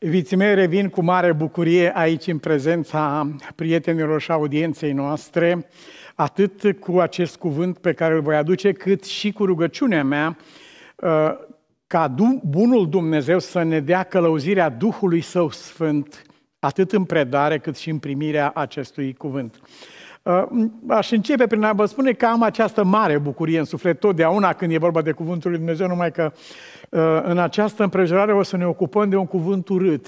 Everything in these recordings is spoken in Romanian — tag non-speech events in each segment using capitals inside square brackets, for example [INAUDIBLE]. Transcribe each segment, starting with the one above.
Eviții mei revin cu mare bucurie aici în prezența prietenilor și audienței noastre, atât cu acest cuvânt pe care îl voi aduce, cât și cu rugăciunea mea uh, ca bunul Dumnezeu să ne dea călăuzirea Duhului Său Sfânt, atât în predare cât și în primirea acestui cuvânt. Uh, aș începe prin a vă spune că am această mare bucurie în suflet totdeauna când e vorba de Cuvântul lui Dumnezeu, numai că uh, în această împrejurare o să ne ocupăm de un cuvânt urât.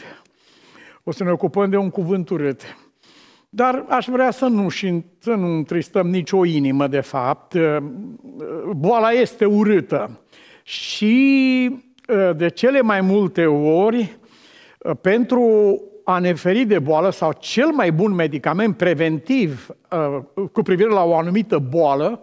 O să ne ocupăm de un cuvânt urât. Dar aș vrea să nu și să nu întristăm nicio inimă, de fapt. Uh, boala este urâtă. Și de cele mai multe ori, pentru a ne feri de boală sau cel mai bun medicament preventiv uh, cu privire la o anumită boală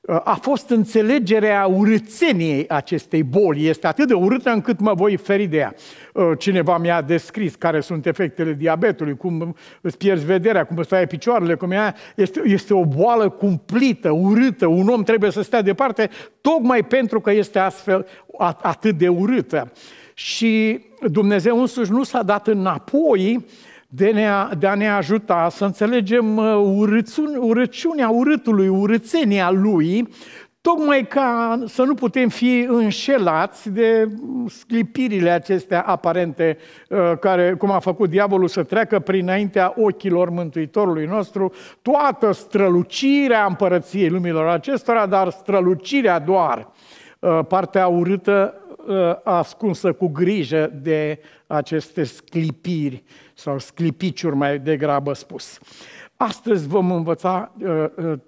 uh, a fost înțelegerea urățeniei acestei boli. Este atât de urâtă încât mă voi feri de ea. Uh, cineva mi-a descris care sunt efectele diabetului, cum îți pierzi vederea, cum îți picioarele, cum ea este, este o boală cumplită, urâtă. Un om trebuie să stea departe tocmai pentru că este astfel atât de urâtă și Dumnezeu însuși nu s-a dat înapoi de, ne, de a ne ajuta să înțelegem uh, urâțun, urăciunea urâtului, urățenia lui, tocmai ca să nu putem fi înșelați de sclipirile acestea aparente, uh, care, cum a făcut diavolul, să treacă prinaintea ochilor Mântuitorului nostru, toată strălucirea împărăției lumilor acestora, dar strălucirea doar, uh, partea urâtă Uh, ascunsă cu grijă de aceste sclipiri sau sclipiciuri mai degrabă spus. Astăzi vom învăța uh, uh,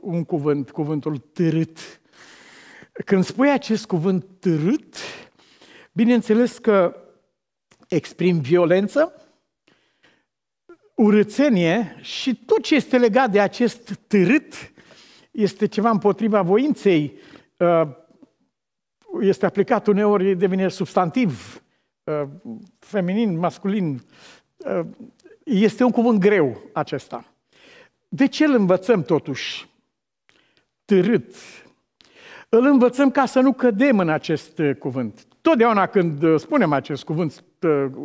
un cuvânt, cuvântul târât. Când spui acest cuvânt târât, bineînțeles că exprim violență, urățenie și tot ce este legat de acest târât este ceva împotriva voinței este aplicat uneori, devine substantiv, uh, feminin, masculin. Uh, este un cuvânt greu acesta. De ce îl învățăm totuși? Târât. Îl învățăm ca să nu cădem în acest uh, cuvânt. Totdeauna când spunem acest cuvânt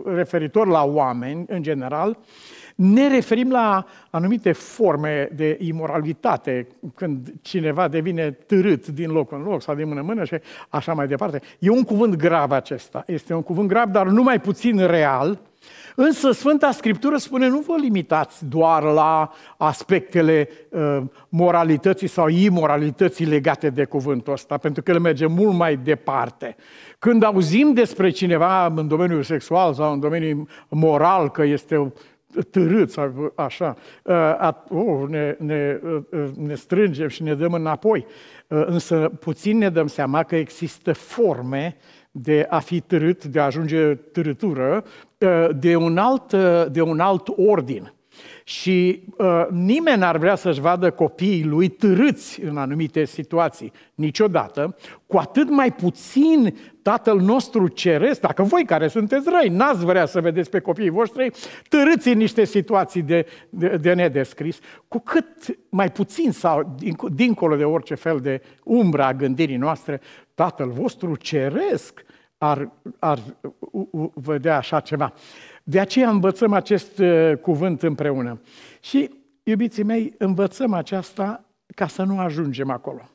referitor la oameni, în general, ne referim la anumite forme de imoralitate, când cineva devine târât din loc în loc sau din mână în mână și așa mai departe. E un cuvânt grav acesta. Este un cuvânt grav, dar nu mai puțin real. Însă Sfânta Scriptură spune nu vă limitați doar la aspectele uh, moralității sau imoralității legate de cuvântul ăsta, pentru că el merge mult mai departe. Când auzim despre cineva în domeniul sexual sau în domeniul moral că este târâți, așa, uh, at, oh, ne, ne, uh, uh, ne strângem și ne dăm înapoi. Însă puțin ne dăm seama că există forme de a fi târât, de a ajunge târâtură, de un alt, de un alt ordin. Și uh, nimeni n-ar vrea să-și vadă copiii lui târâți în anumite situații, niciodată, cu atât mai puțin Tatăl nostru Ceresc, dacă voi care sunteți răi, n-ați vrea să vedeți pe copiii voștri târâți în niște situații de, de, de nedescris, cu cât mai puțin sau din, dincolo de orice fel de umbra a gândirii noastre, Tatăl vostru Ceresc ar, ar u, u, vedea așa ceva. Uh, de aceea învățăm acest uh, cuvânt împreună. Și, iubiții mei, învățăm aceasta ca să nu ajungem acolo.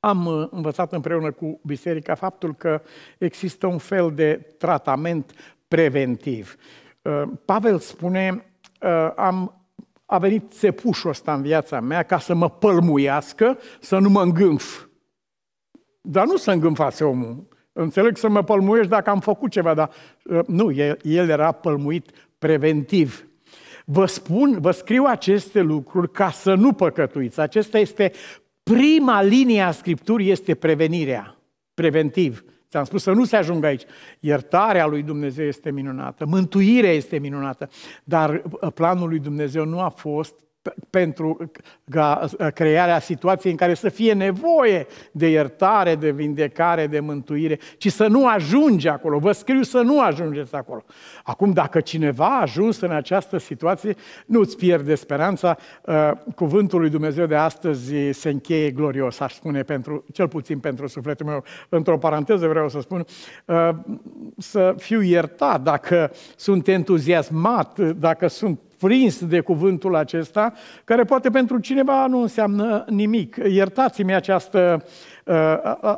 Am uh, învățat împreună cu biserica faptul că există un fel de tratament preventiv. Uh, Pavel spune, am a venit țepușul ăsta în viața mea ca să mă pălmuiască, să nu mă îngânf. Dar nu să îngânfase omul. Înțeleg să mă pălmuiești dacă am făcut ceva, dar uh, nu, el, el era pălmuit preventiv. Vă spun, vă scriu aceste lucruri ca să nu păcătuiți. Acesta este prima linie a Scripturii, este prevenirea, preventiv. Ți-am spus să nu se ajungă aici. Iertarea lui Dumnezeu este minunată, mântuirea este minunată, dar uh, planul lui Dumnezeu nu a fost pentru ca uh, crearea situației în care să fie nevoie de iertare, de vindecare, de mântuire, ci să nu ajunge acolo. Vă scriu să nu ajungeți acolo. Acum, dacă cineva a ajuns în această situație, nu-ți pierde speranța. Uh, cuvântul lui Dumnezeu de astăzi se încheie glorios, aș spune, pentru, cel puțin pentru sufletul meu. Într-o paranteză vreau să spun, uh, să fiu iertat dacă sunt entuziasmat, dacă sunt prins de cuvântul acesta, care poate pentru cineva nu înseamnă nimic. Iertați-mi această Uh,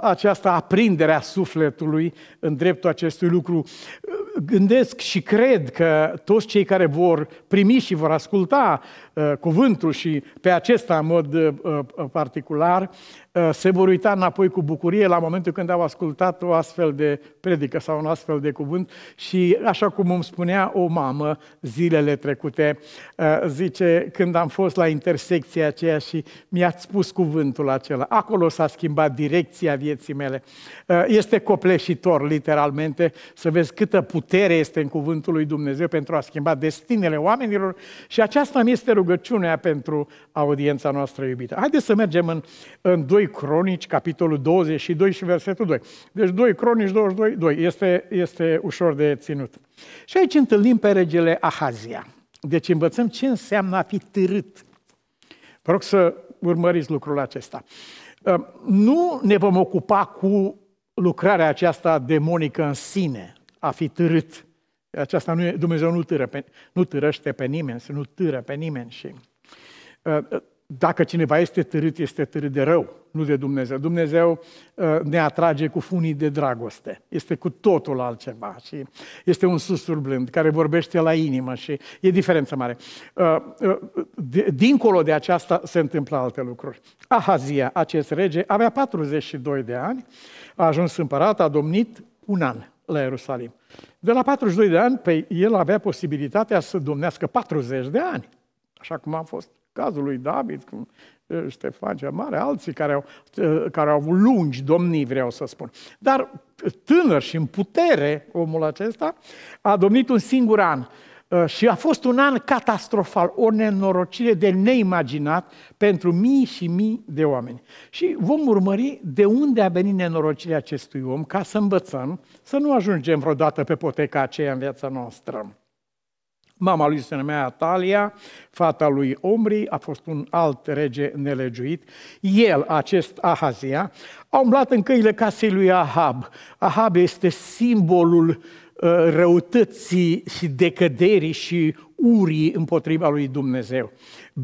această aprindere a sufletului în dreptul acestui lucru. Uh, gândesc și cred că toți cei care vor primi și vor asculta uh, cuvântul și pe acesta în mod particular, se vor uita înapoi cu bucurie la momentul când au ascultat o astfel de predică sau un astfel de cuvânt și așa cum îmi spunea o mamă zilele trecute, zice, când am fost la intersecția aceea și mi-ați spus cuvântul acela, acolo s-a schimbat direcția vieții mele. Uh, este copleșitor, literalmente, să vezi câtă putere este în cuvântul lui Dumnezeu pentru a schimba destinele oamenilor și aceasta mi este rugăciunea pentru audiența noastră iubită. Haideți să mergem în, în 2 Cronici, capitolul 22 și versetul 2. Deci 2 Cronici 22, 2. Este, este ușor de ținut. Și aici întâlnim pe regele Ahazia. Deci învățăm ce înseamnă a fi târât. Vă rog să urmăriți lucrul acesta. Ă, nu ne vom ocupa cu lucrarea aceasta demonică în sine, a fi târât. Aceasta nu e, Dumnezeu nu, târă pe, nu târăște pe nimeni, nu târă pe nimeni. Și, ă, dacă cineva este târât, este târât de rău, nu de Dumnezeu. Dumnezeu uh, ne atrage cu funii de dragoste. Este cu totul altceva și este un susur blând care vorbește la inimă și e diferență mare. Uh, uh, dincolo de aceasta se întâmplă alte lucruri. Ahazia, acest rege, avea 42 de ani, a ajuns împărat, a domnit un an la Ierusalim. De la 42 de ani, pe el avea posibilitatea să domnească 40 de ani, așa cum a fost cazul lui David, cum Ștefan cel Mare, alții care au, care au avut lungi domnii, vreau să spun. Dar tânăr și în putere omul acesta a domnit un singur an. Și a fost un an catastrofal, o nenorocire de neimaginat pentru mii și mii de oameni. Și vom urmări de unde a venit nenorocirea acestui om, ca să învățăm să nu ajungem vreodată pe poteca aceea în viața noastră. Mama lui se numea Atalia, fata lui Omri, a fost un alt rege nelegiuit. El, acest Ahazia, a umblat în căile casei lui Ahab. Ahab este simbolul uh, răutății și decăderii și urii împotriva lui Dumnezeu.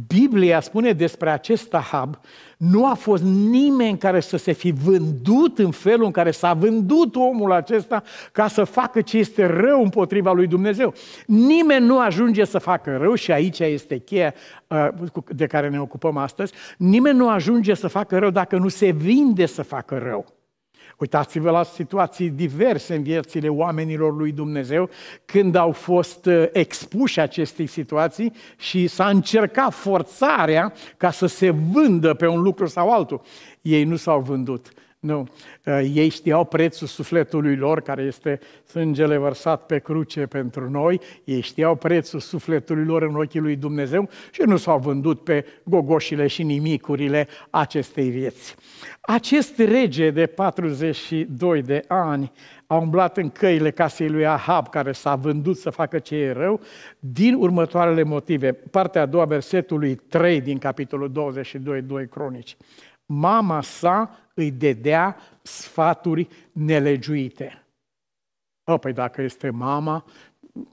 Biblia spune despre acest Ahab nu a fost nimeni care să se fi vândut în felul în care s-a vândut omul acesta ca să facă ce este rău împotriva lui Dumnezeu. Nimeni nu ajunge să facă rău și aici este cheia uh, de care ne ocupăm astăzi. Nimeni nu ajunge să facă rău dacă nu se vinde să facă rău. Uitați-vă la situații diverse în viețile oamenilor lui Dumnezeu, când au fost uh, expuși acestei situații și s-a încercat forțarea ca să se vândă pe un lucru sau altul. Ei nu s-au vândut, nu, uh, ei știau prețul sufletului lor, care este sângele vărsat pe cruce pentru noi, ei știau prețul sufletului lor în ochii lui Dumnezeu și nu s-au vândut pe gogoșile și nimicurile acestei vieți. Acest rege de 42 de ani a umblat în căile casei lui Ahab, care s-a vândut să facă ce e rău, din următoarele motive. Partea a doua, versetului 3 din capitolul 22, 2 Cronici. Mama sa îi dedea sfaturi nelegiuite. O, păi dacă este mama,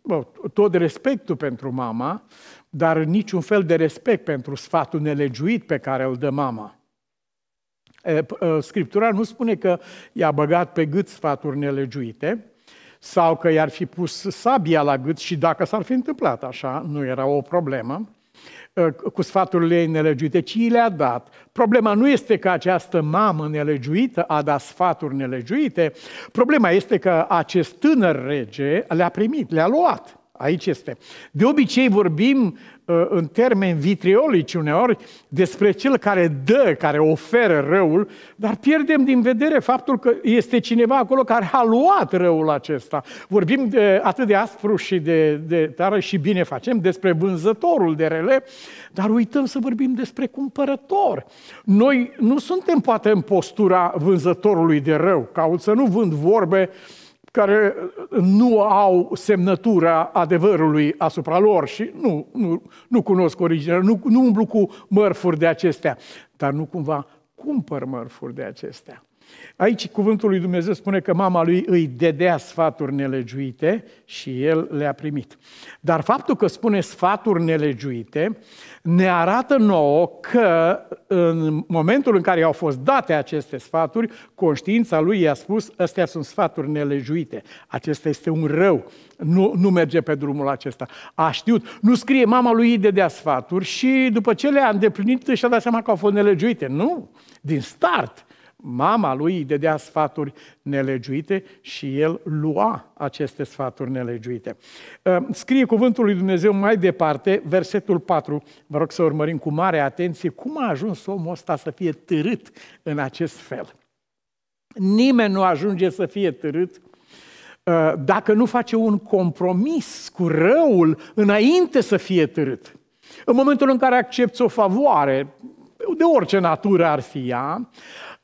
bă, tot respectul pentru mama, dar niciun fel de respect pentru sfatul nelegiuit pe care îl dă mama. Scriptura nu spune că i-a băgat pe gât sfaturi nelegiuite sau că i-ar fi pus sabia la gât și dacă s-ar fi întâmplat așa, nu era o problemă, Ă, cu sfaturile ei nelegiuite, ci i le-a dat. Problema nu este că această mamă nelegiuită a dat sfaturi nelegiuite, problema este că acest tânăr rege le-a primit, le-a luat. Aici este. De obicei vorbim uh, în termeni vitriolici uneori despre cel care dă, care oferă răul, dar pierdem din vedere faptul că este cineva acolo care a luat răul acesta. Vorbim de, atât de aspru și de, de tare și bine facem despre vânzătorul de rele, dar uităm să vorbim despre cumpărător. Noi nu suntem poate în postura vânzătorului de rău, caut să nu vând vorbe uh, care uh, nu au semnătura adevărului asupra lor și nu, nu, nu cunosc originea, nu, nu umblu cu mărfuri de acestea, dar nu cumva cumpăr mărfuri de acestea. Aici cuvântul lui Dumnezeu spune că mama lui îi dedea sfaturi nelegiuite și el le-a primit. Dar faptul că spune sfaturi nelegiuite ne arată nouă că în momentul în care au fost date aceste sfaturi, conștiința lui i-a spus, astea sunt sfaturi nelegiuite, acesta este un rău, nu, nu merge pe drumul acesta. A știut, nu scrie mama lui îi dedea sfaturi și după ce le-a îndeplinit și-a dat seama că au fost nelegiuite. Nu, din start mama lui îi dădea sfaturi nelegiuite și el lua aceste sfaturi nelegiuite. Ă, scrie cuvântul lui Dumnezeu mai departe, versetul 4, vă rog să urmărim cu mare atenție cum a ajuns omul ăsta să fie târât în acest fel. Nimeni nu ajunge să fie târât ă, dacă nu face un compromis cu răul înainte să fie târât. În momentul în care accepti o favoare, de orice natură ar fi ea,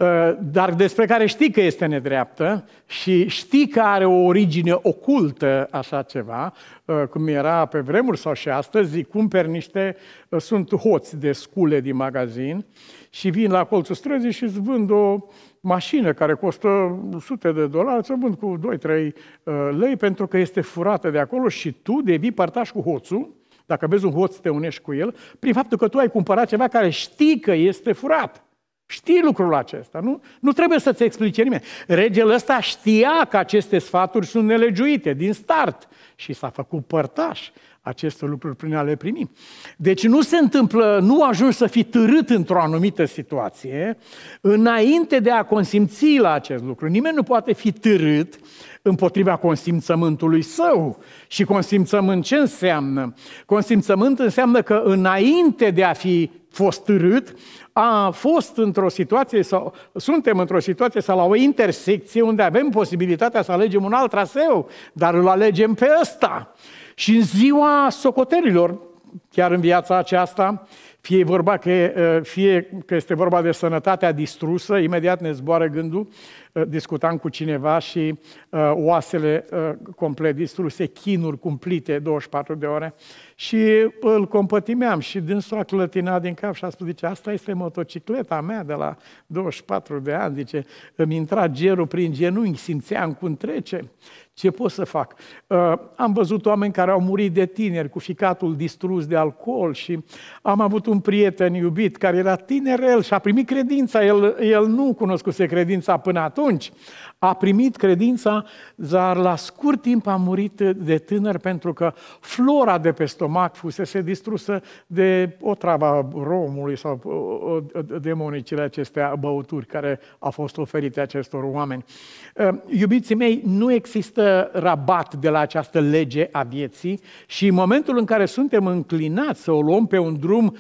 Ă, dar despre care știi că este nedreaptă și știi că are o origine ocultă așa ceva, ă, cum era pe vremuri sau și astăzi, cumperi niște, ă, sunt hoți de scule din magazin și vin la colțul străzii și îți vând o mașină care costă sute de dolari, să vând cu 2-3 lei pentru că este furată de acolo și tu devii partaș cu hoțul, dacă vezi un hoț, te unești cu el, prin faptul că tu ai cumpărat ceva care știi că este furat. Știi lucrul acesta, nu? Nu trebuie să-ți explice nimeni. Regele ăsta știa că aceste sfaturi sunt nelegiuite din start și s-a făcut părtaș acestor lucruri prin a le primi. Deci nu se întâmplă, nu ajungi să fii târât într-o anumită situație înainte de a consimți la acest lucru. Nimeni nu poate fi târât împotriva consimțământului său. Și consimțământ ce înseamnă? Consimțământ înseamnă că înainte de a fi fost târât, a fost într-o situație, sau suntem într-o situație sau la o intersecție unde avem posibilitatea să alegem un alt traseu, dar îl alegem pe ăsta. Și în ziua socoterilor, chiar în viața aceasta, fie, vorba că, fie că este vorba de sănătatea distrusă, imediat ne zboară gândul, Eh, discutam cu cineva și eh, oasele eh, complet distruse, chinuri cumplite 24 de ore și îl compătimeam și dânsul a clătinat din cap și a spus, zice, asta este motocicleta mea de la 24 de ani, zice, îmi intra gerul prin genunchi, simțeam cum trece, ce pot să fac? Uh, am văzut oameni care au murit de tineri, cu ficatul distrus de alcool și am avut un prieten iubit care era tinerel și a primit credința, el, el nu cunoscuse credința până atunci, atunci. A primit credința, dar la scurt timp a murit de tânăr pentru că flora de pe stomac fusese distrusă de o travă romului sau demonicile acestea băuturi care a fost oferite acestor oameni. Ă, iubiții mei, nu există rabat de la această lege a vieții și în momentul în care suntem înclinați să o luăm pe un drum uh,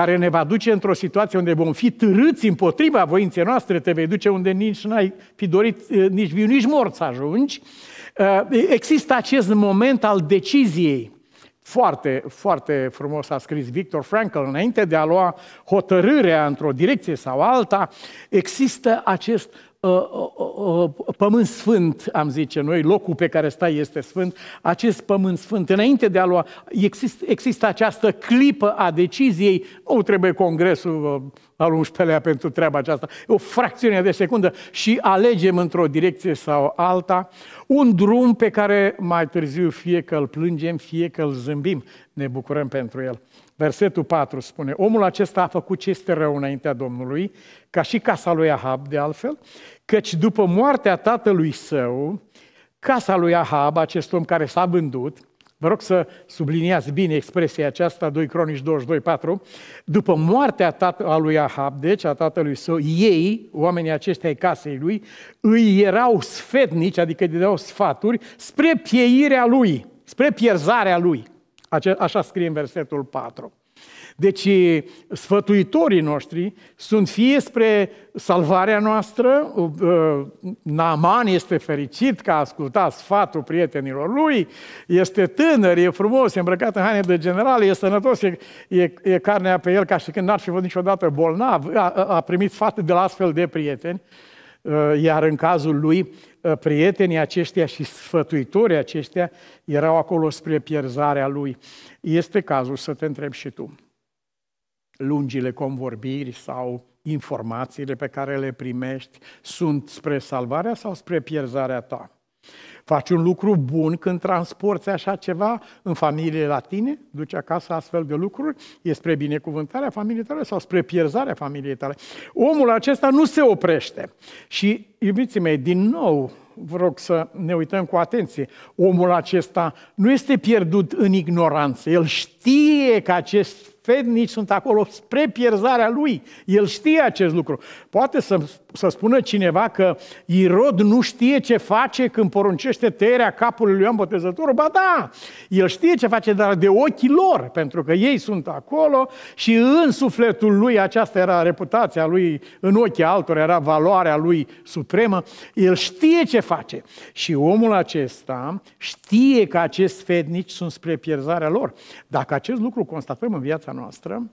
care ne va duce într-o situație unde vom fi târâți împotriva voinței noastre, te vei duce unde nici n-ai fi dorit, eh, nici viu, nici mort să ajungi. Eh, există acest moment al deciziei. Foarte, foarte frumos a scris Victor Frankl, înainte de a lua hotărârea într-o direcție sau alta, există acest Uh, uh, uh, pământ sfânt, am zice noi, locul pe care stai este sfânt, acest pământ sfânt, înainte de a lua, există, există această clipă a deciziei, o trebuie congresul al 11-lea pentru treaba aceasta, o fracțiune de secundă și alegem într-o direcție sau alta un drum pe care mai târziu fie că îl plângem, fie că îl zâmbim, ne bucurăm pentru el. Versetul 4 spune, omul acesta a făcut ce este rău înaintea Domnului, ca și casa lui Ahab, de altfel, căci după moartea tatălui său, casa lui Ahab, acest om care s-a vândut, vă rog să subliniați bine expresia aceasta, 2 Cronici 22, 4, după moartea tatălui Ahab, deci a tatălui său, ei, oamenii aceștia ai casei lui, îi erau sfetnici, adică îi dădeau sfaturi, spre pieirea lui, spre pierzarea lui. Așa scrie în versetul 4. Deci sfătuitorii noștri sunt fie spre salvarea noastră, uh, Naaman este fericit că a ascultat sfatul prietenilor lui, este tânăr, e frumos, e îmbrăcat în haine de general, e sănătos, e, e, e carnea pe el ca și când n-ar fi fost niciodată bolnav, a, a primit sfat de la astfel de prieteni, Eh, iar în cazul lui, eh, prietenii aceștia și sfătuitorii aceștia erau acolo spre pierzarea lui. Este cazul să te întrebi și tu. Lungile convorbiri sau informațiile pe care le primești sunt spre salvarea sau spre pierzarea ta? Faci un lucru bun când transporti așa ceva în familie la tine, duci acasă astfel de lucruri, e spre binecuvântarea familiei tale sau spre pierzarea familiei tale. Omul acesta nu se oprește. Și, iubiții mei, din nou, vă rog să ne uităm cu atenție. Omul acesta nu este pierdut în ignoranță. El știe că acest fednici sunt acolo spre pierzarea lui. El știe acest lucru. Poate să, să spună cineva că Irod nu știe ce face când poruncește tăierea capului lui Ioan Botezătorul? Ba da, el știe ce face, dar de ochii lor, pentru că ei sunt acolo și în sufletul lui, aceasta era reputația lui, în ochii altor era valoarea lui supremă, el știe ce face. Și omul acesta știe că acești fednici sunt spre pierzarea lor. Dacă acest lucru constatăm în viața noastră,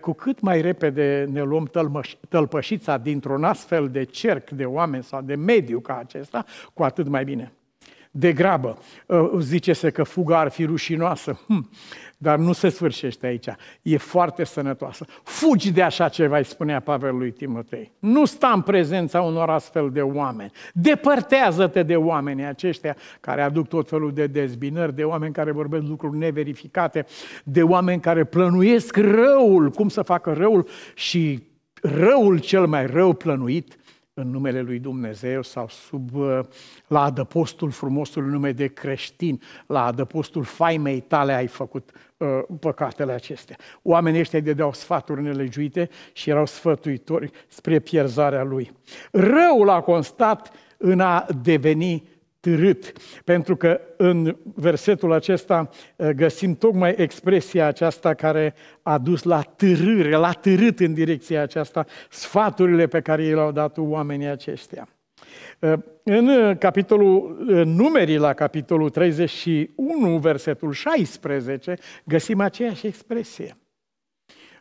cu cât mai repede ne luăm tălmăș, tălpășița dintr-un astfel de cerc de oameni sau de mediu ca acesta, cu atât mai bine de grabă. Ă, Zice se că fuga ar fi rușinoasă, hm. dar nu se sfârșește aici. E foarte sănătoasă. Fugi de așa ceva, îi spunea Pavel lui Timotei. Nu sta în prezența unor astfel de oameni. Depărtează-te de oamenii aceștia care aduc tot felul de dezbinări, de oameni care vorbesc lucruri neverificate, de oameni care plănuiesc răul, cum să facă răul și răul cel mai rău plănuit în numele lui Dumnezeu sau sub, uh, la adăpostul frumosul nume de creștin, la adăpostul faimei tale ai făcut uh, păcatele acestea. Oamenii ăștia îi dădeau sfaturi nelegiuite și erau sfătuitori spre pierzarea lui. Răul a constat în a deveni târât, pentru că în versetul acesta eh, găsim tocmai expresia aceasta care a dus la târâre, la târât în direcția aceasta, sfaturile pe care i le-au dat oamenii aceștia. Eh, în eh, capitolul în numerii la capitolul 31, versetul 16, găsim aceeași expresie.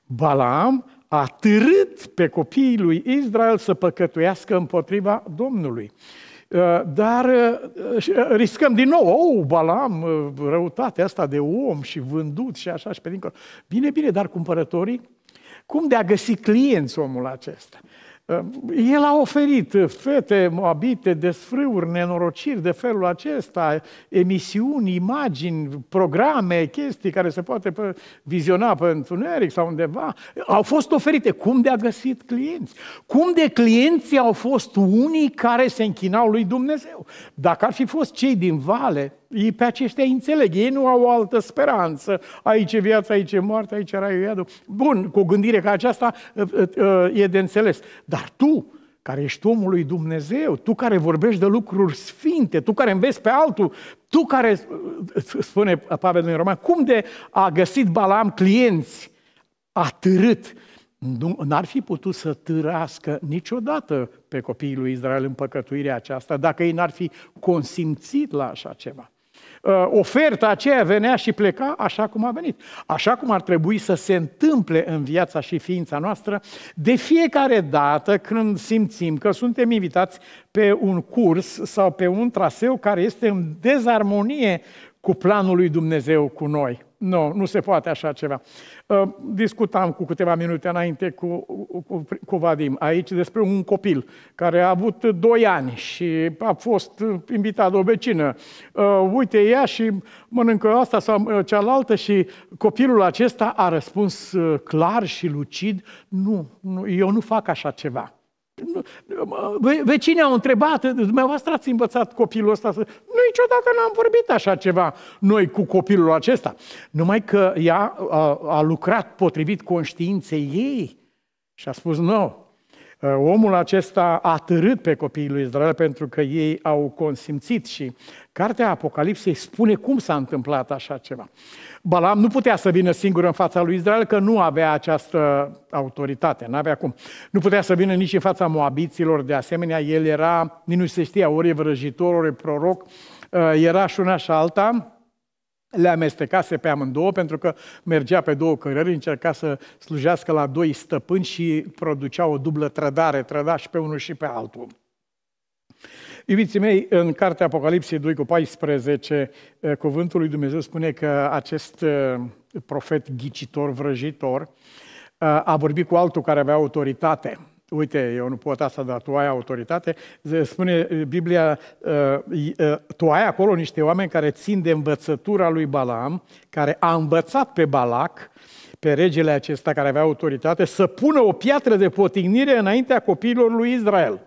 Balaam a târât pe copiii lui Israel să păcătuiască împotriva Domnului. Eh, dar eh, eh, riscăm din nou, oh, Balam, răutatea asta de om și vândut și așa și pe dincolo. Bine, bine, dar cumpărătorii? Cum de a găsi clienți omul acesta? Ehm, el a oferit fete moabite, desfrâuri, nenorociri de felul acesta, emisiuni, imagini, programe, chestii care se poate viziona pe întuneric sau undeva. Au fost oferite. Cum de a găsit clienți? Cum de clienții au fost unii care se închinau lui Dumnezeu? Dacă ar fi fost cei din vale, ei pe aceștia înțeleg, ei nu au o altă speranță. Aici e viața, aici e moartea, aici e raiul iadul. Bun, cu o gândire ca aceasta ă, ă, ă, e de înțeles. Dar tu, care ești omul lui Dumnezeu, tu care vorbești de lucruri sfinte, tu care înveți pe altul, tu care, spune Pavel din Roman, cum de a găsit Balaam clienți atârât, nu, n-ar fi putut să târască niciodată pe copiii lui Israel în păcătuirea aceasta, dacă ei n-ar fi consimțit la așa ceva. Uh, oferta aceea venea și pleca așa cum a venit. Așa cum ar trebui să se întâmple în viața și ființa noastră de fiecare dată când simțim că suntem invitați pe un curs sau pe un traseu care este în dezarmonie cu planul lui Dumnezeu cu noi. Nu, nu se poate așa ceva. Ă, discutam cu câteva minute înainte cu, cu, cu Vadim aici despre un copil care a avut 2 ani și a fost invitat de o vecină. Ă, uite ea și mănâncă asta sau ă, cealaltă și copilul acesta a răspuns clar și lucid, nu, nu eu nu fac așa ceva. Vecinii au întrebat, dumneavoastră ați învățat copilul ăsta să... Nu, niciodată n-am vorbit așa ceva noi cu copilul acesta. Numai că ea a, a lucrat potrivit conștiinței ei și a spus, nu, Uh, omul acesta a târât pe copiii lui Israel pentru că ei au consimțit și cartea Apocalipsei spune cum s-a întâmplat așa ceva. Balam nu putea să vină singur în fața lui Israel că nu avea această autoritate, nu avea cum. Nu putea să vină nici în fața moabiților, de asemenea, el era, nici nu se știa, ori e vrăjitor, ori e proroc, uh, era și una și alta, le amestecase pe amândouă pentru că mergea pe două cărări, încerca să slujească la doi stăpâni și producea o dublă trădare, trăda și pe unul și pe altul. Iubiții mei, în cartea Apocalipsei 2 cu 14, eh, cuvântul lui Dumnezeu spune că acest eh, profet ghicitor, vrăjitor, eh, a vorbit cu altul care avea autoritate – uite, eu nu pot asta, dar tu ai autoritate, spune Biblia, tu ai acolo niște oameni care țin de învățătura lui Balaam, care a învățat pe Balac, pe regele acesta care avea autoritate, să pună o piatră de potignire înaintea copiilor lui Israel,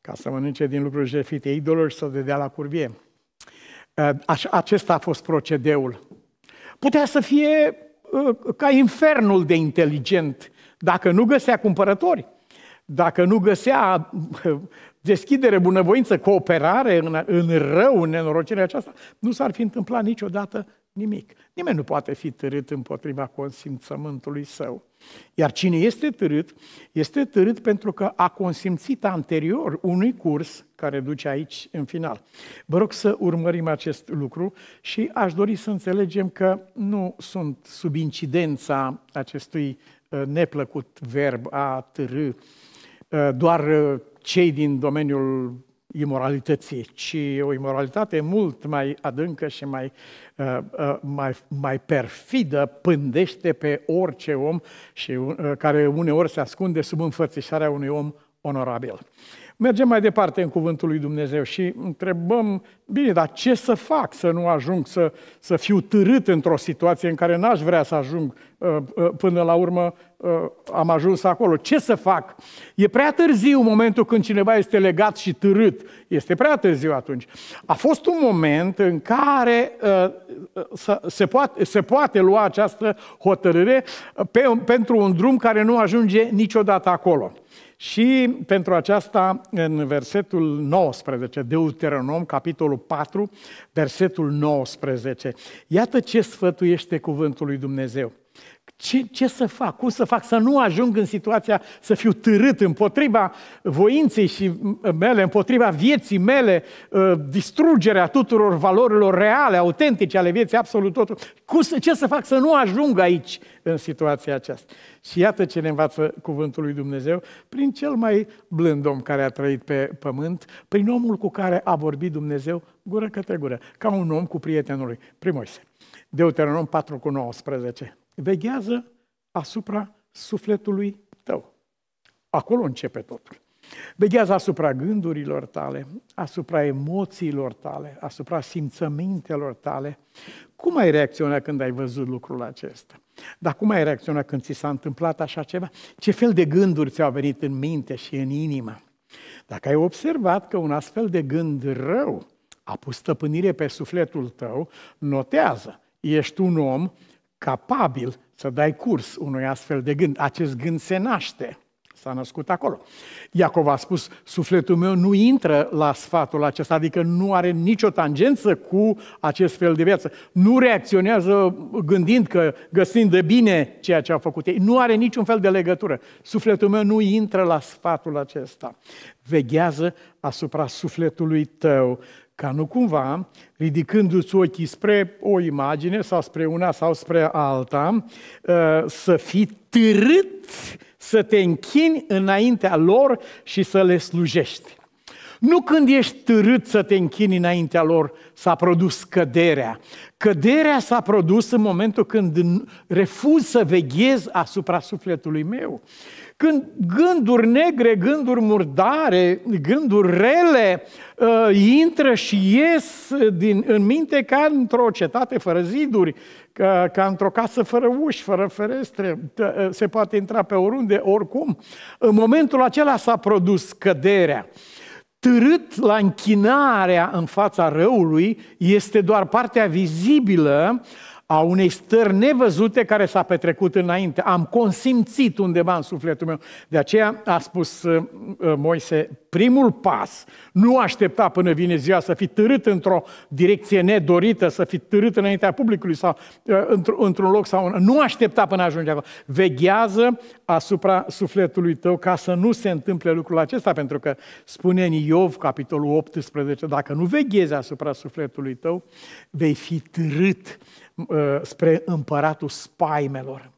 ca să mănânce din lucruri jefite idolor și să dea la curvie. Acesta a fost procedeul. Putea să fie ca infernul de inteligent, dacă nu găsea cumpărători dacă nu găsea [LAUGHS] deschidere, bunăvoință, cooperare în, în rău, în nenorocirea aceasta, nu s-ar fi întâmplat niciodată nimic. Nimeni nu poate fi târât împotriva consimțământului său. Iar cine este târât, este târât pentru că a consimțit anterior unui curs care duce aici în final. Vă rog să urmărim acest lucru și aș dori să înțelegem că nu sunt sub incidența acestui uh, neplăcut verb a târâ, Eh, doar eh, cei din domeniul imoralității, ci o imoralitate mult mai adâncă și mai, eh, mai, mai perfidă pândește pe orice om și care uneori se ascunde sub înfățișarea unui om onorabil. Mergem mai departe în cuvântul lui Dumnezeu și întrebăm, bine, dar ce să fac să nu ajung să, să fiu târât într-o situație în care n-aș vrea să ajung uh, uh, până la urmă uh, am ajuns acolo. Ce să fac? E prea târziu momentul când cineva este legat și târât. Este prea târziu atunci. A fost un moment în care se poate, se poate lua această hotărâre pe, pentru un drum care nu ajunge niciodată acolo. Și pentru aceasta, în versetul 19, Deuteronom, capitolul 4, versetul 19, iată ce sfătuiește cuvântul lui Dumnezeu. Ce, ce să fac? Cum să fac să nu ajung în situația să fiu târât împotriva voinței și mele, împotriva vieții mele, ă, distrugerea tuturor valorilor reale, autentice ale vieții, absolut totul. Cum, să? ce să fac să nu ajung aici în situația aceasta? Și iată ce ne învață cuvântul lui Dumnezeu prin cel mai blând om care a trăit pe pământ, prin omul cu care a vorbit Dumnezeu gură către gură, ca un om cu prietenul lui, prin Deuteronom 4 cu 19 veghează asupra sufletului tău. Acolo începe totul. Veghează asupra gândurilor tale, asupra emoțiilor tale, asupra simțămintelor tale. Cum ai reacționat când ai văzut lucrul acesta? Dar cum ai reacționat când ți s-a întâmplat așa ceva? Ce fel de gânduri ți-au venit în minte și în inimă? Dacă ai observat că un astfel de gând rău a pus stăpânire pe sufletul tău, notează, ești un om capabil să dai curs unui astfel de gând. Acest gând se naște, s-a născut acolo. Iacov a spus, sufletul meu nu intră la sfatul acesta, adică nu are nicio tangență cu acest fel de viață. Nu reacționează gândind că găsind de bine ceea ce a făcut ei. Nu are niciun fel de legătură. Sufletul meu nu intră la sfatul acesta. Veghează asupra sufletului tău ca nu cumva, ridicându-ți ochii spre o imagine sau spre una sau spre alta, ă, să fii târât să te închini înaintea lor și să le slujești. Nu când ești târât să te închini înaintea lor, s-a produs căderea. Căderea s-a produs în momentul când refuz să veghez asupra sufletului meu. Când gânduri negre, gânduri murdare, gânduri rele uh, intră și ies din, în minte ca într-o cetate fără ziduri, ca, ca într-o casă fără uși, fără ferestre, uh, se poate intra pe oriunde, oricum. În momentul acela s-a produs căderea. Uh, târât la închinarea în fața răului este doar partea vizibilă a unei stări nevăzute care s-a petrecut înainte. Am consimțit undeva în sufletul meu. De aceea a spus uh, uh, Moise, primul pas, nu aștepta până vine ziua să fi târât într-o direcție nedorită, să fi târât înaintea publicului sau uh, într-un loc sau un... Nu aștepta până ajunge acolo. Veghează asupra sufletului tău ca să nu se întâmple lucrul acesta, pentru că spune în Iov, capitolul 18, dacă nu veghezi asupra sufletului tău, vei fi târât Uh, spre împăratul spaimelor,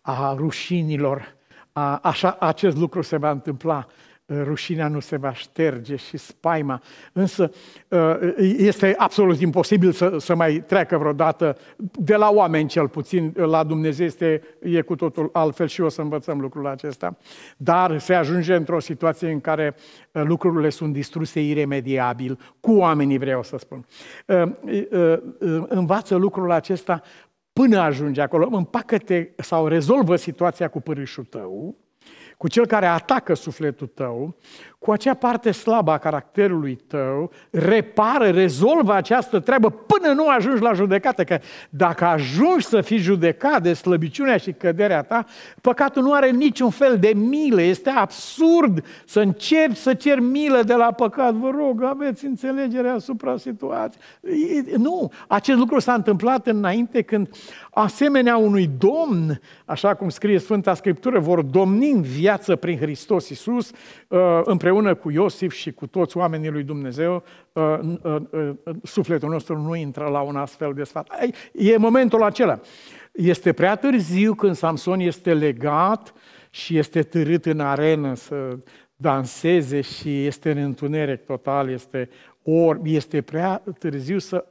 a rușinilor. A, așa acest lucru se va întâmpla Uh, rușinea nu se va șterge și spaima, însă uh, este absolut imposibil să, să mai treacă vreodată, de la oameni cel puțin, uh, la Dumnezeu este, e cu totul altfel și o să învățăm lucrul acesta, dar se ajunge într-o situație în care lucrurile sunt distruse iremediabil, cu oamenii vreau să spun. Învață lucrul acesta până ajunge acolo, împacă-te sau rezolvă situația cu părâșul tău, cu cel care atacă sufletul tău, cu acea parte slabă a caracterului tău, repară, rezolvă această treabă până nu ajungi la judecată. Că dacă ajungi să fii judecat de slăbiciunea și căderea ta, păcatul nu are niciun fel de milă. Este absurd să începi să ceri milă de la păcat. Vă rog, aveți înțelegere asupra situației. Nu, acest lucru s-a întâmplat înainte când asemenea unui domn, așa cum scrie Sfânta Scriptură, vor domni în viață prin Hristos Iisus uh, împreună împreună cu Iosif și cu toți oamenii lui Dumnezeu, uh, uh, uh, sufletul nostru nu intră la un astfel de sfat. E momentul acela. Este prea târziu când Samson este legat și este târât în arenă să danseze și este în întuneric total, este or, este prea târziu să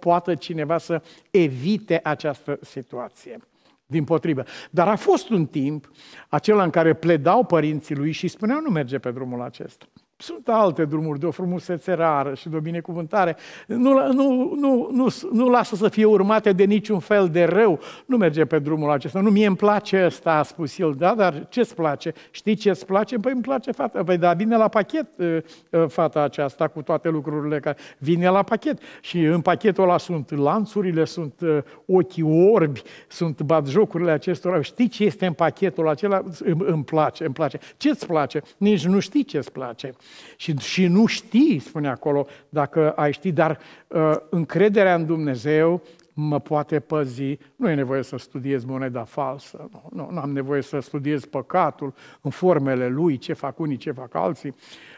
poată cineva să evite această situație. Din potrivă. Dar a fost un timp acela în care pledau părinții lui și spuneau nu merge pe drumul acesta. Sunt alte drumuri de o frumusețe rară și de o binecuvântare. Nu, nu, nu, nu, nu lasă să fie urmate de niciun fel de rău. Nu merge pe drumul acesta. Nu, mie îmi place ăsta, a spus el. Da, dar ce-ți place? Știi ce-ți place? Păi îmi place fata. Păi da, vine la pachet ă, ă, fata aceasta cu toate lucrurile care... Vine la pachet. Și în pachetul ăla sunt lanțurile, sunt ă, ochii orbi, sunt batjocurile acestora. Știi ce este în pachetul acela? Îmi place, îmi place. Ce-ți place? Nici nu știi ce-ți place. Și, și nu știi, spune acolo, dacă ai ști, dar uh, încrederea în Dumnezeu mă poate păzi. Nu e nevoie să studiez moneda falsă, nu, nu am nevoie să studiez păcatul în formele lui, ce fac unii, ce fac alții.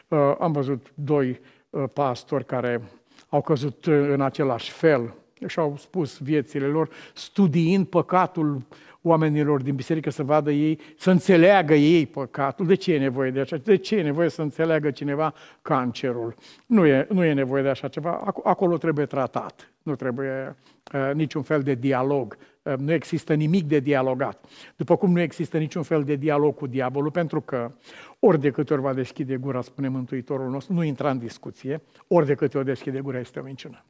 Uh, am văzut doi uh, pastori care au căzut uh, în același fel și au spus viețile lor, studiind păcatul oamenilor din biserică să vadă ei, să înțeleagă ei păcatul. De ce e nevoie de așa? De ce e nevoie să înțeleagă cineva cancerul? Nu e, nu e nevoie de așa ceva. Acolo trebuie tratat. Nu trebuie uh, niciun fel de dialog. Uh, nu există nimic de dialogat. După cum nu există niciun fel de dialog cu diavolul, pentru că ori de câte ori va deschide gura, spune Mântuitorul nostru, nu intra în discuție, ori de câte ori deschide gura, este o minciună.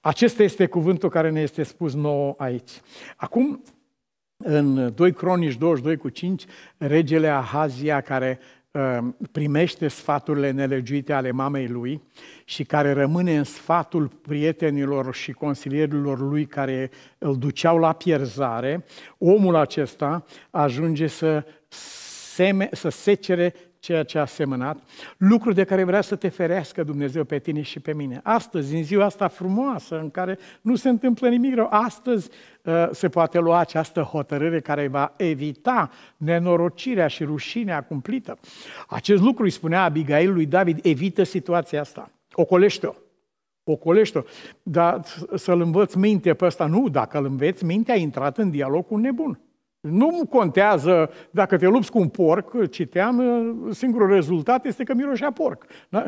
Acesta este cuvântul care ne este spus nouă aici. Acum, în 2 Cronici 22 cu 5, regele Ahazia, care uh, primește sfaturile nelegiuite ale mamei lui și care rămâne în sfatul prietenilor și consilierilor lui care îl duceau la pierzare, omul acesta ajunge să, seme, să secere ceea ce a semănat, lucruri de care vrea să te ferească Dumnezeu pe tine și pe mine. Astăzi, în ziua asta frumoasă, în care nu se întâmplă nimic rău, astăzi uh, se poate lua această hotărâre care va evita nenorocirea și rușinea cumplită. Acest lucru îi spunea Abigail lui David, evită situația asta, ocolește-o ocolește-o. Dar să-l învăț minte pe ăsta, nu, dacă îl înveți, mintea a intrat în dialog cu un nebun. Nu contează dacă te lupți cu un porc, citeam, singurul rezultat este că miroși a porc. Da?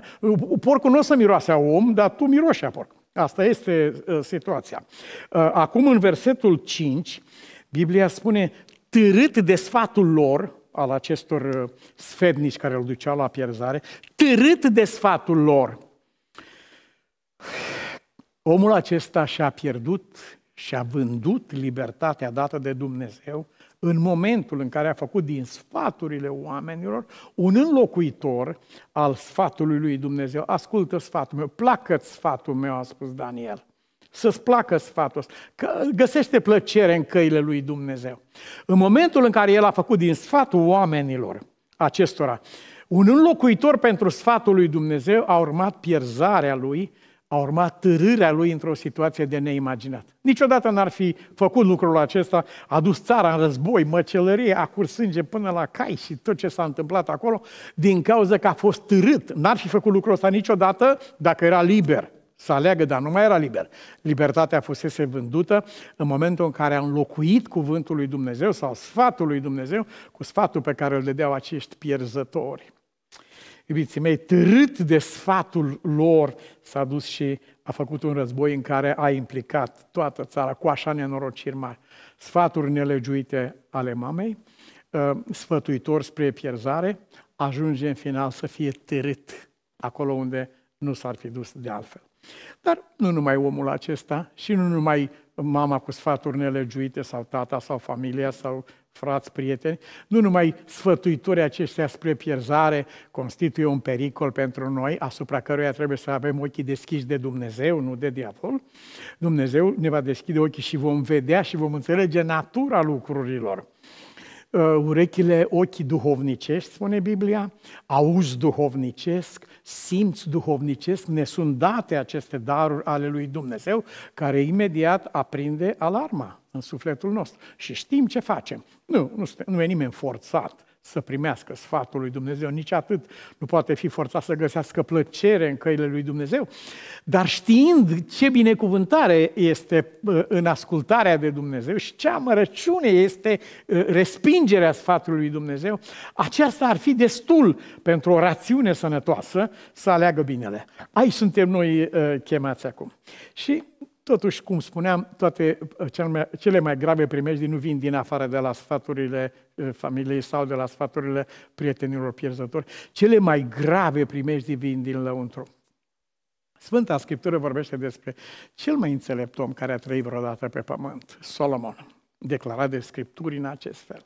Porcul nu o să miroase a om, dar tu miroși a porc. Asta este uh, situația. Uh, acum, în versetul 5, Biblia spune, târât de sfatul lor, al acestor uh, ă, sfednici care îl duceau la pierzare, târât de sfatul lor. Omul acesta și-a pierdut și-a vândut libertatea dată de Dumnezeu în momentul în care a făcut din sfaturile oamenilor un înlocuitor al sfatului lui Dumnezeu. Ascultă sfatul meu, placă sfatul meu, a spus Daniel. Să-ți placă sfatul ăsta, că găsește plăcere în căile lui Dumnezeu. În momentul în care el a făcut din sfatul oamenilor acestora un înlocuitor pentru sfatul lui Dumnezeu, a urmat pierzarea lui a urmat târârea lui într-o situație de neimaginat. Niciodată n-ar fi făcut lucrul acesta, a dus țara în război, măcelărie, a curs sânge până la cai și tot ce s-a întâmplat acolo, din cauza că a fost târât. N-ar fi făcut lucrul ăsta niciodată dacă era liber să aleagă, dar nu mai era liber. Libertatea fusese vândută în momentul în care a înlocuit cuvântul lui Dumnezeu sau sfatul lui Dumnezeu cu sfatul pe care îl dădeau acești pierzători iubiții mei, târât de sfatul lor, s-a dus și a făcut un război în care a implicat toată țara cu așa nenorociri mari. Sfaturi nelegiuite ale mamei, ă, sfătuitor spre pierzare, ajunge în final să fie târât acolo unde nu s-ar fi dus de altfel. Dar nu numai omul acesta și nu numai mama cu sfaturi nelegiuite sau tata sau familia sau frați, prieteni, nu numai sfătuitorii aceștia spre pierzare constituie un pericol pentru noi, asupra căruia trebuie să avem ochii deschiși de Dumnezeu, nu de diavol. Dumnezeu ne va deschide ochii și vom vedea și vom înțelege natura lucrurilor. Ă, urechile, ochii duhovnicești, spune Biblia, auz duhovnicesc, simți duhovnicesc, ne sunt date aceste daruri ale lui Dumnezeu, care imediat aprinde alarma în sufletul nostru. Și știm ce facem. Nu, nu, nu e nimeni forțat să primească sfatul lui Dumnezeu, nici atât nu poate fi forțat să găsească plăcere în căile lui Dumnezeu, dar știind ce binecuvântare este în ascultarea de Dumnezeu și ce amărăciune este respingerea sfatului lui Dumnezeu, aceasta ar fi destul pentru o rațiune sănătoasă să aleagă binele. Aici suntem noi ă, chemați acum. Și Totuși, cum spuneam, toate uh, cele mai grave primești nu vin din afară de la sfaturile uh, familiei sau de la sfaturile prietenilor pierzători. Cele mai grave primești vin din lăuntru. Sfânta Scriptură vorbește despre cel mai înțelept om care a trăit vreodată pe pământ, Solomon, declarat de Scripturi în acest fel.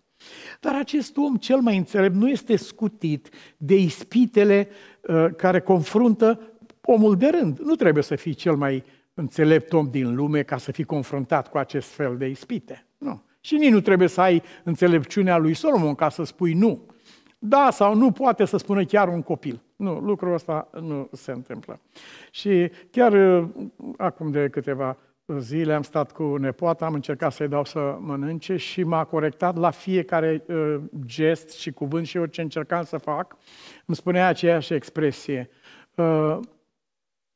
Dar acest om cel mai înțelept nu este scutit de ispitele uh, care confruntă omul de rând. Nu trebuie să fii cel mai înțelept om din lume ca să fii confruntat cu acest fel de ispite. Nu. Și nici nu trebuie să ai înțelepciunea lui Solomon ca să spui nu. Da sau nu poate să spună chiar un copil. Nu, lucrul ăsta nu se întâmplă. Și chiar uh, acum de câteva zile am stat cu nepoata, am încercat să-i dau să mănânce și m-a corectat la fiecare uh, gest și cuvânt și orice încercam să fac. Îmi spunea aceeași expresie. Uh,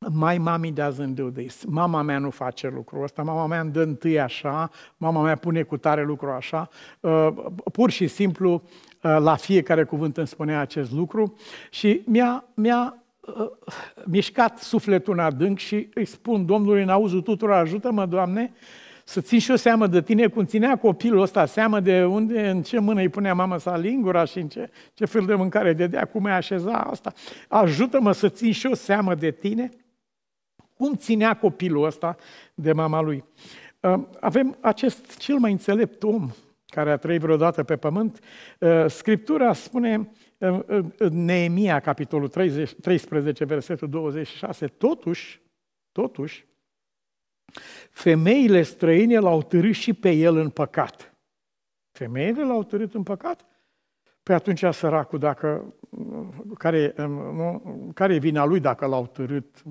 My mommy doesn't do this. Mama mea nu face lucrul ăsta, mama mea îmi dă întâi așa, mama mea pune cu tare lucru așa. Uh, pur și simplu, uh, la fiecare cuvânt îmi spunea acest lucru și mi-a, mi-a uh, mișcat sufletul în adânc și îi spun Domnului în auzul tuturor, ajută-mă, Doamne, să țin și o seamă de tine, cum ținea copilul ăsta seamă de unde, în ce mână îi punea mama sa lingura și în ce, ce fel de mâncare de dea, cum e așeza asta. Ajută-mă să țin și o seamă de tine cum ținea copilul ăsta de mama lui? Uh, avem acest cel mai înțelept om care a trăit vreodată pe pământ. Uh, Scriptura spune uh, în Neemia, capitolul 30, 13, versetul 26, totuși, totuși, femeile străine l-au târât și pe el în păcat. Femeile l-au târât în păcat? Păi atunci săracul, dacă, care, nu, care e vina lui dacă l-au târât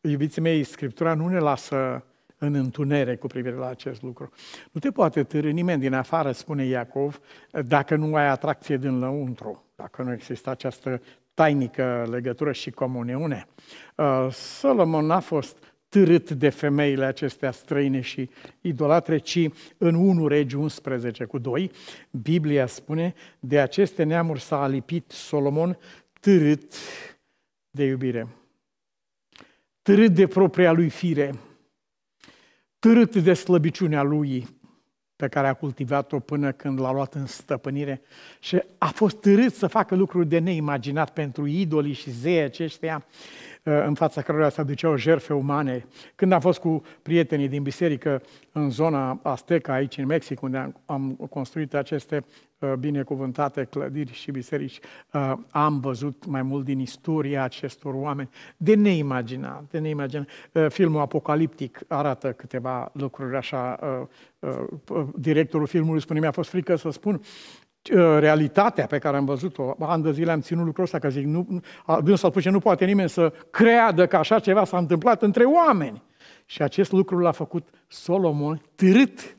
Iubiții mei, Scriptura nu ne lasă în întunere cu privire la acest lucru. Nu te poate târâ nimeni din afară, spune Iacov, dacă nu ai atracție din lăuntru, dacă nu există această tainică legătură și comuniune. Uh, Solomon n-a fost târât de femeile acestea străine și idolatre, ci în 1 Regi 11 cu 2, Biblia spune, de aceste neamuri s-a alipit Solomon târât de iubire târât de propria lui fire, târât de slăbiciunea lui pe care a cultivat-o până când l-a luat în stăpânire și a fost târât să facă lucruri de neimaginat pentru idolii și zei aceștia, Eh, în fața cărora se aduceau jerfe umane. Când am fost cu prietenii din biserică în zona Azteca, aici în Mexic, unde am, am construit aceste eh, binecuvântate clădiri și biserici, eh, am văzut mai mult din istoria acestor oameni. De neimaginat, de neimaginat. Filmul apocaliptic arată câteva lucruri așa. Directorul filmului spune, mi-a fost frică să spun Ă, realitatea pe care am văzut-o, an de zile am ținut lucrul ăsta, că zic, nu, dânsul spune, nu poate nimeni să creadă că așa ceva s-a întâmplat între oameni. Și acest lucru l-a făcut Solomon târât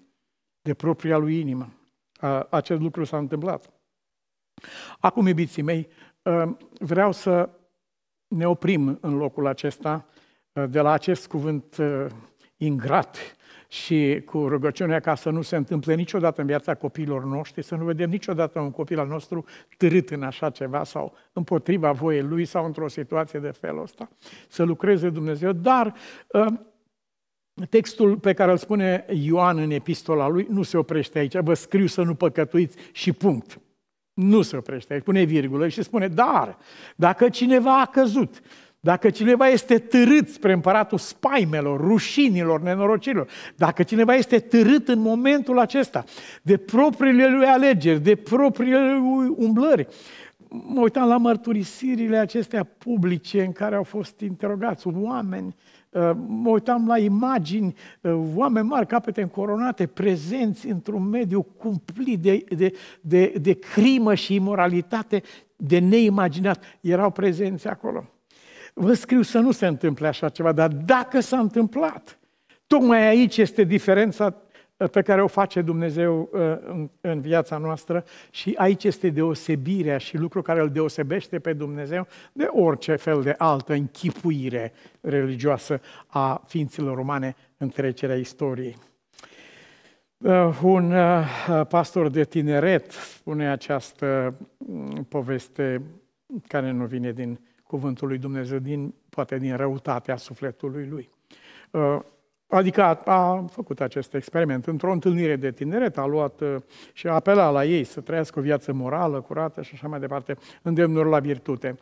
de propria lui inimă. Acest lucru s-a întâmplat. Acum, iubiții mei, ă, vreau să ne oprim în locul acesta ă, de la acest cuvânt ingrat și cu rugăciunea ca să nu se întâmple niciodată în viața copiilor noștri, să nu vedem niciodată un copil al nostru târât în așa ceva sau împotriva voiei lui sau într-o situație de felul ăsta. Să lucreze Dumnezeu, dar uh, Textul pe care îl spune Ioan în epistola lui nu se oprește aici. Vă scriu să nu păcătuiți și punct. Nu se oprește aici, pune virgulă și spune, dar dacă cineva a căzut dacă cineva este târât spre împăratul spaimelor, rușinilor, nenorocirilor, dacă cineva este târât în momentul acesta de propriile lui alegeri, de propriile lui umblări, mă uitam la mărturisirile acestea publice în care au fost interogați oameni, uh, mă uitam la imagini, uh, oameni mari, capete încoronate, prezenți într-un mediu cumplit de, de, de, de crimă și imoralitate de neimaginat. Erau prezenți acolo. Vă scriu să nu se întâmple așa ceva, dar dacă s-a întâmplat, tocmai aici este diferența uh, pe care o face Dumnezeu uh, în viața noastră și aici este deosebirea și lucru care îl deosebește pe Dumnezeu de orice fel de altă închipuire religioasă a ființilor umane în trecerea istoriei. Uh, un pastor de tineret spune această mm, poveste care nu vine din cuvântul lui Dumnezeu, din, poate din răutatea sufletului lui. Uh, adică a, a făcut acest experiment. Într-o întâlnire de tineret a luat uh, și a apelat la ei să trăiască o viață morală, curată și așa mai departe, îndemnuri la virtute,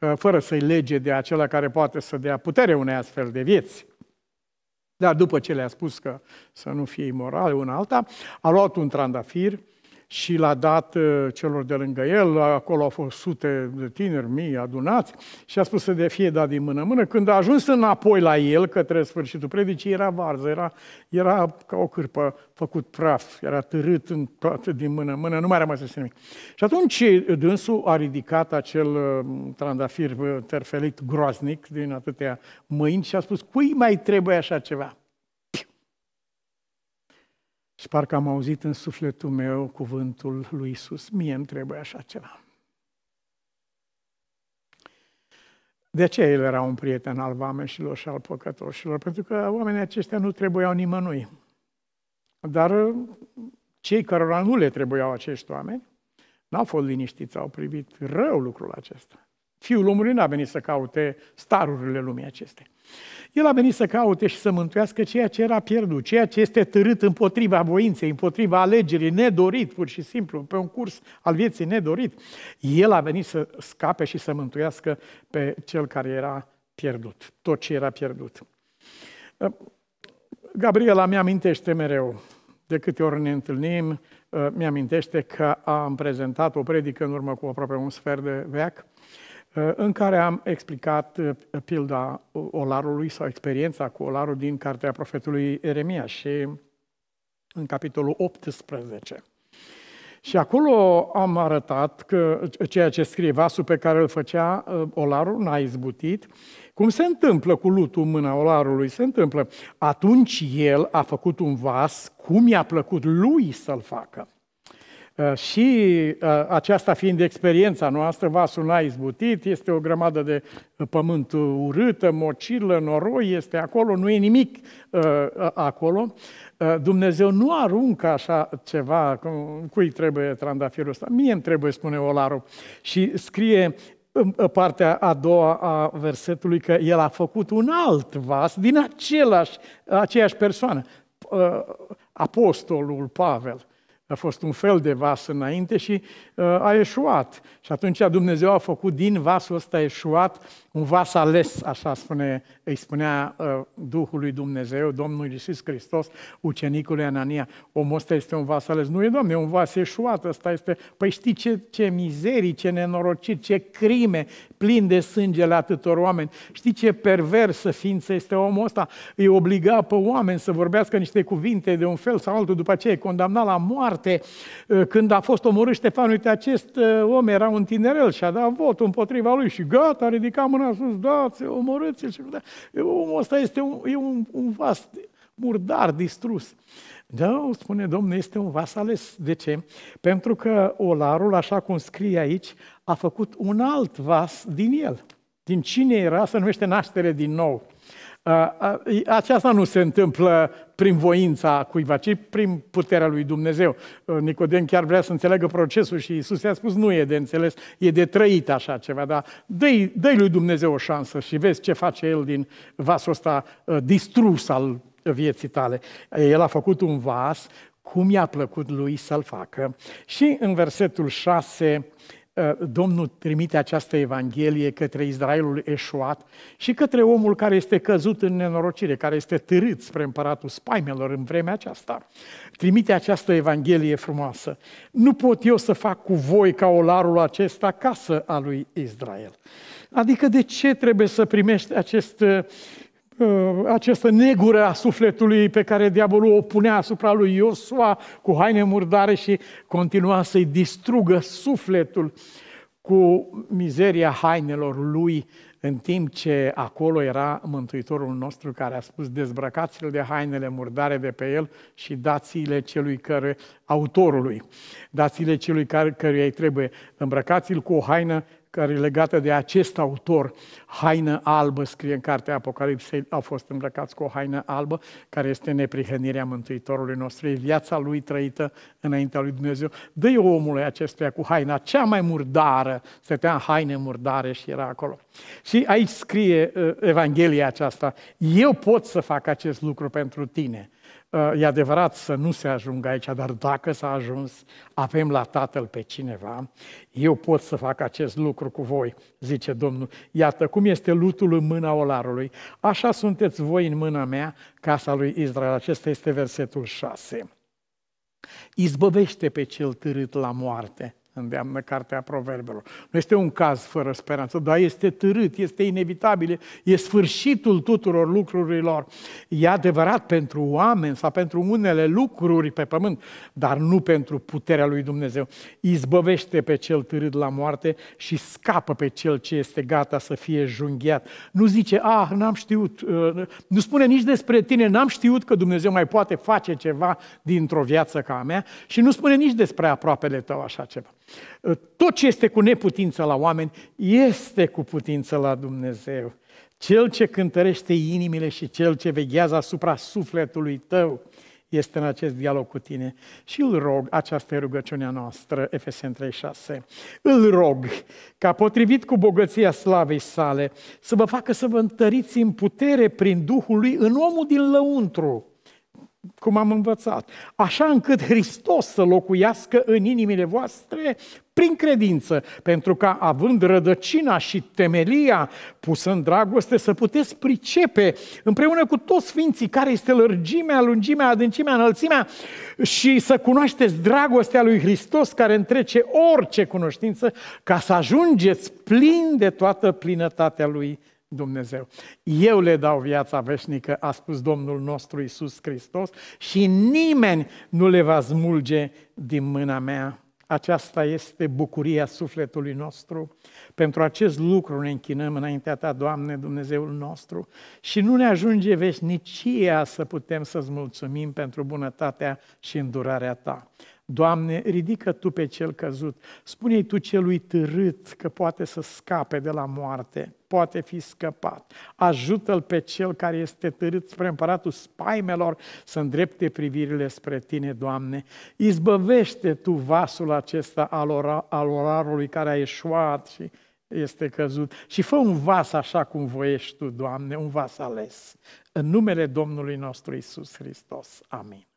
uh, fără să-i lege de acela care poate să dea putere unei astfel de vieți. Dar după ce le-a spus că să nu fie imoral una alta, a luat un trandafir, și l-a dat uh, celor de lângă el, acolo au fost sute de tineri, mii adunați, și a spus să de fie dat din mână-mână. Când a ajuns înapoi la el, către sfârșitul predicii, era varză, era, era ca o cârpă făcut praf, era târât în toată din mână-mână, nu mai rămas nimic. Și atunci dânsul a ridicat acel uh, trandafir uh, terfelit groaznic din atâtea mâini și a spus, cui mai trebuie așa ceva? Și parcă am auzit în sufletul meu cuvântul lui Isus. Mie îmi trebuie așa ceva. De aceea el era un prieten al vameșilor și al păcătoșilor, pentru că oamenii aceștia nu trebuiau nimănui. Dar uh, cei care nu le trebuiau acești oameni, n-au fost liniștiți, au privit rău lucrul acesta. Fiul omului n-a venit să caute starurile lumii acestea. El a venit să caute și să mântuiască ceea ce era pierdut, ceea ce este târât împotriva voinței, împotriva alegerii, nedorit, pur și simplu, pe un curs al vieții nedorit. El a venit să scape și să mântuiască pe cel care era pierdut, tot ce era pierdut. Ă, Gabriela mi-amintește mereu, de câte ori ne întâlnim, ă, mi-amintește că am prezentat o predică în urmă cu aproape un sfert de veac, Eh, în care am explicat eh, pilda olarului sau experiența cu olarul din cartea profetului Eremia și în capitolul 18. Și acolo am arătat că ceea ce scrie vasul pe care îl făcea eh, olarul n-a izbutit. Cum se întâmplă cu lutul în mâna olarului? Se întâmplă. Atunci el a făcut un vas cum i-a plăcut lui să-l facă. Uh, și uh, aceasta fiind experiența noastră, vasul n-a izbutit, este o grămadă de uh, pământ urâtă, mocilă, noroi este acolo, nu e nimic acolo. Dumnezeu nu aruncă așa ceva, cui trebuie trandafirul ăsta? Mie îmi trebuie, spune Olaru. Și scrie partea a doua a versetului că el a făcut un alt vas din același, aceeași persoană, apostolul Pavel a fost un fel de vas înainte și uh, a eșuat. Și atunci Dumnezeu a făcut din vasul ăsta eșuat un vas ales, așa spune, îi spunea uh, Duhului Dumnezeu, Domnul Iisus Hristos, ucenicului Anania, omul ăsta este un vas ales. Nu e, Doamne, un vas eșuat, ăsta este, păi știi ce, ce mizerii, ce nenorociri, ce crime plin de sânge la atâtor oameni. Știi ce perversă ființă este omul ăsta? Îi obliga pe oameni să vorbească niște cuvinte de un fel sau altul, după aceea e condamnat la moarte departe, uh, când a fost omorât Ștefan, uite, acest uh, om era un tinerel și a dat vot împotriva lui și gata, a ridicat mâna sus, dați, omorâți-l. da, omul ăsta este un, e un, un vas murdar, distrus. Da, spune Domnul, este un vas ales. De ce? Pentru că olarul, așa cum scrie aici, a făcut un alt vas din el. Din cine era, se numește naștere din nou. Aceasta nu se întâmplă prin voința cuiva, ci prin puterea lui Dumnezeu. Uh, Nicodem chiar vrea să înțeleagă procesul și Isus i-a spus, nu e de înțeles, e de trăit așa ceva, dar dă-i, dă lui Dumnezeu o șansă și vezi ce face El din vasul ăsta uh, distrus al vieții tale. Uh, el a făcut un vas, cum i-a plăcut lui să-l facă. Și în versetul 6 Ă, Domnul trimite această Evanghelie către Israelul eșuat și către omul care este căzut în nenorocire, care este târât spre împăratul spaimelor în vremea aceasta. Trimite această Evanghelie frumoasă. Nu pot eu să fac cu voi ca olarul acesta casă a lui Israel. Adică de ce trebuie să primești acest uh, Uh, această negură a sufletului pe care diavolul o punea asupra lui Iosua cu haine murdare și continua să-i distrugă sufletul cu mizeria hainelor lui, în timp ce acolo era Mântuitorul nostru care a spus dezbrăcați-l de hainele murdare de pe el și dați-le celui care, autorului, dați-le celui care, căruia îi trebuie, îmbrăcați-l cu o haină care e legată de acest autor, haină albă, scrie în cartea Apocalipsei, au fost îmbrăcați cu o haină albă, care este neprihănirea Mântuitorului nostru, e viața lui trăită înaintea lui Dumnezeu. Dă-i omului acestuia cu haina cea mai murdară, stătea în haine murdare și era acolo. Și aici scrie uh, Evanghelia aceasta, eu pot să fac acest lucru pentru tine. Ă, e adevărat să nu se ajungă aici, dar dacă s-a ajuns, avem la Tatăl pe cineva. Eu pot să fac acest lucru cu voi, zice Domnul. Iată cum este lutul în mâna olarului, așa sunteți voi în mâna mea, casa lui Israel. Acesta este versetul 6. Izbăvește pe cel târât la moarte îndeamnă Cartea Proverbelor. Nu este un caz fără speranță, dar este târât, este inevitabil, e sfârșitul tuturor lucrurilor. E adevărat pentru oameni sau pentru unele lucruri pe pământ, dar nu pentru puterea lui Dumnezeu. Izbăvește pe cel târât la moarte și scapă pe cel ce este gata să fie junghiat. Nu zice, ah, n-am știut, uh, nu spune nici despre tine, n-am știut că Dumnezeu mai poate face ceva dintr-o viață ca a mea și nu spune nici despre aproapele tău așa ceva. Tot ce este cu neputință la oameni este cu putință la Dumnezeu. Cel ce cântărește inimile și cel ce veghează asupra sufletului tău este în acest dialog cu tine. Și îl rog, această rugăciunea noastră, Efesen 3.6, îl rog ca potrivit cu bogăția slavei sale să vă facă să vă întăriți în putere prin Duhul lui în omul din lăuntru, cum am învățat, așa încât Hristos să locuiască în inimile voastre prin credință, pentru ca, având rădăcina și temelia pusă în dragoste, să puteți pricepe împreună cu toți sfinții care este lărgimea, lungimea, adâncimea, înălțimea și să cunoașteți dragostea lui Hristos care întrece orice cunoștință ca să ajungeți plin de toată plinătatea lui Dumnezeu. Eu le dau viața veșnică, a spus Domnul nostru Isus Hristos, și nimeni nu le va smulge din mâna mea. Aceasta este bucuria sufletului nostru. Pentru acest lucru ne închinăm înaintea Ta, Doamne, Dumnezeul nostru. Și nu ne ajunge veșnicia să putem să-ți mulțumim pentru bunătatea și îndurarea Ta. Doamne, ridică Tu pe cel căzut, spune-i Tu celui târât că poate să scape de la moarte, poate fi scăpat. Ajută-l pe cel care este târât spre împăratul spaimelor să îndrepte privirile spre Tine, Doamne. Izbăvește Tu vasul acesta al, ora, al orarului care a ieșuat și este căzut și fă un vas așa cum voiești Tu, Doamne, un vas ales. În numele Domnului nostru Isus Hristos. Amin.